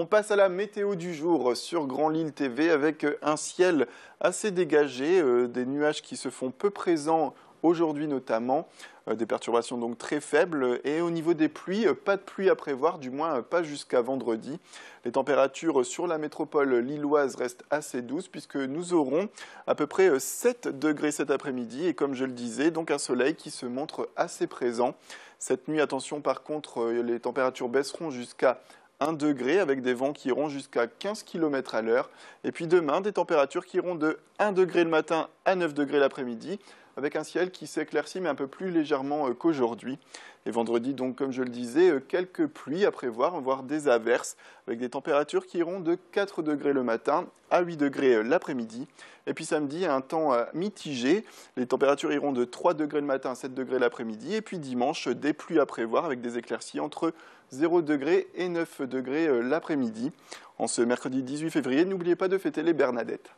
On passe à la météo du jour sur Grand Lille TV avec euh, un ciel assez dégagé, euh, des nuages qui se font peu présents aujourd'hui notamment, euh, des perturbations donc très faibles et au niveau des pluies, pas de pluie à prévoir, du moins pas jusqu'à vendredi. Les températures sur la métropole lilloise restent assez douces puisque nous aurons à peu près 7 degrés cet après-midi et comme je le disais, donc un soleil qui se montre assez présent. Cette nuit, attention par contre, les températures baisseront jusqu'à 1 degré avec des vents qui iront jusqu'à 15 km à l'heure. Et puis demain, des températures qui iront de 1 degré le matin à 9 degrés l'après-midi, avec un ciel qui s'éclaircit mais un peu plus légèrement euh, qu'aujourd'hui. Et vendredi, donc, comme je le disais, euh, quelques pluies à prévoir, voire des averses, avec des températures qui iront de 4 degrés le matin à 8 degrés euh, l'après-midi. Et puis samedi, un temps mitigé. Les températures iront de 3 degrés le matin à 7 degrés l'après-midi. Et puis dimanche, des pluies à prévoir avec des éclaircies entre 0 degrés et 9 degrés l'après-midi. En ce mercredi 18 février, n'oubliez pas de fêter les Bernadettes.